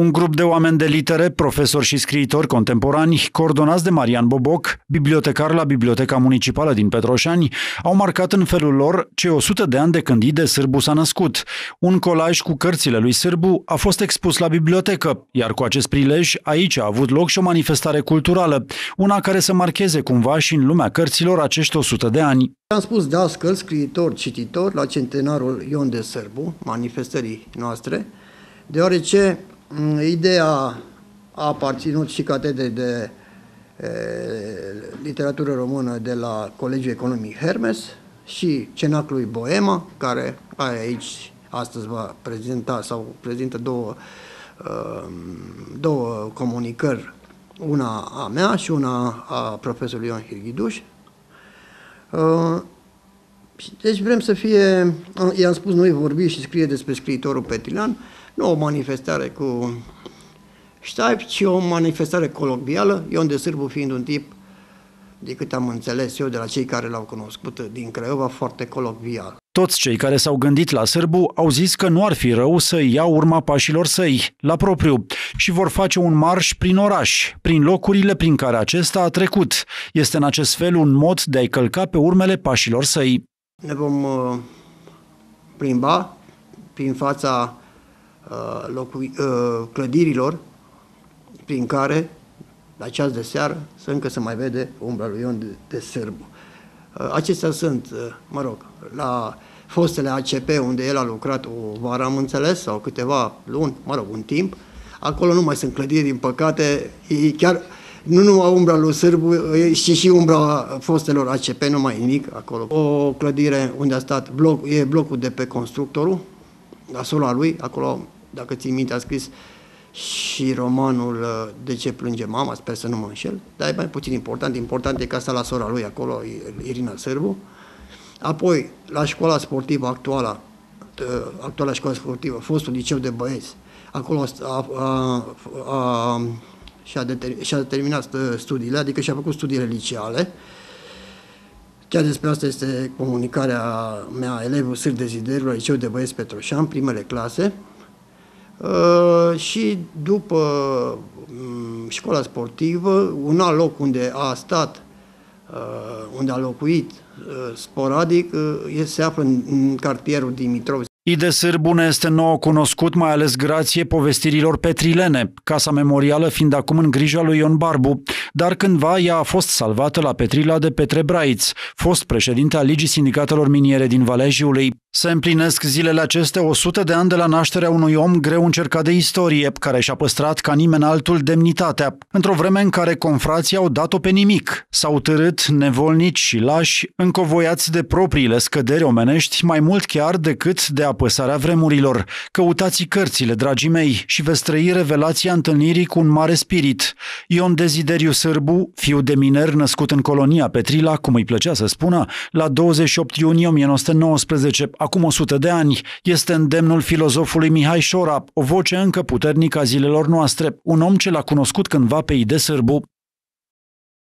Un grup de oameni de litere, profesori și scriitori contemporani, coordonați de Marian Boboc, bibliotecar la Biblioteca Municipală din Petroșani, au marcat în felul lor cei 100 de ani de când Ide Sârbu s-a născut. Un colaj cu cărțile lui Sârbu a fost expus la bibliotecă, iar cu acest prilej aici a avut loc și o manifestare culturală, una care să marcheze cumva și în lumea cărților acești 100 de ani. Am spus de astfel scriitor, cititor la centenarul Ion de Sârbu, manifestării noastre, deoarece Mm, ideea a aparținut și catedrei de e, literatură română de la Colegiul Economic Hermes și Cenaclui Boema, care are aici astăzi va prezenta sau prezintă două, două comunicări, una a mea și una a profesorului Ion Hirghiduș deci vrem să fie, i-am spus noi vorbi și scrie despre scriitorul Petilan, nu o manifestare cu ștaip, ci o manifestare colombială, Ion de Sârbu fiind un tip, de cât am înțeles eu de la cei care l-au cunoscut din Craiova, foarte colombial. Toți cei care s-au gândit la Sârbu au zis că nu ar fi rău să ia urma pașilor săi, la propriu, și vor face un marș prin oraș, prin locurile prin care acesta a trecut. Este în acest fel un mod de a-i călca pe urmele pașilor săi. Ne vom uh, plimba prin fața uh, locui, uh, clădirilor prin care, la ceas de seară, să încă se mai vede umbra lui Ion de, Sârbu. Acestea sunt, mă rog, la fostele ACP, unde el a lucrat o vară, am înțeles, sau câteva luni, mă rog, un timp. Acolo nu mai sunt clădiri, din păcate, ei chiar nu numai umbra lui Sârbu, și și umbra fostelor ACP, nu mai nimic acolo. O clădire unde a stat bloc, e blocul de pe constructorul, la sola lui, acolo, dacă ți minte, a scris și romanul uh, De ce plânge mama, sper să nu mă înșel, dar e mai puțin important, important e casa la sora lui acolo, Irina Sârbu. Apoi, la școala sportivă actuală, uh, actuala școală sportivă, fostul liceu de băieți, acolo a, a, a, a și-a, deter- și-a determinat studiile, adică și-a făcut studiile liceale. Chiar despre asta este comunicarea mea, elevul Sâr la liceu de băieți Petroșan, primele clase. Uh, și după um, școala sportivă, un alt loc unde a stat, uh, unde a locuit uh, sporadic, uh, se află în, în cartierul Dimitrov, IDSR Sârbune este nouă cunoscut, mai ales grație povestirilor petrilene, Casa Memorială fiind acum în grija lui Ion Barbu dar cândva ea a fost salvată la Petrila de Petre Braiț, fost președinte al Ligii Sindicatelor Miniere din Valea Jiului. Se împlinesc zilele acestea 100 de ani de la nașterea unui om greu încercat de istorie, care și-a păstrat ca nimeni altul demnitatea, într-o vreme în care confrații au dat-o pe nimic, s-au târât nevolnici și lași, încovoiați de propriile scăderi omenești, mai mult chiar decât de apăsarea vremurilor. Căutați cărțile, dragii mei, și veți trăi revelația întâlnirii cu un mare spirit. Ion Desiderius Sârbu, fiu de miner născut în colonia Petrila, cum îi plăcea să spună, la 28 iunie 1919, acum 100 de ani, este îndemnul filozofului Mihai Șorap, o voce încă puternică a zilelor noastre, un om ce l-a cunoscut cândva pe Ide Sârbu,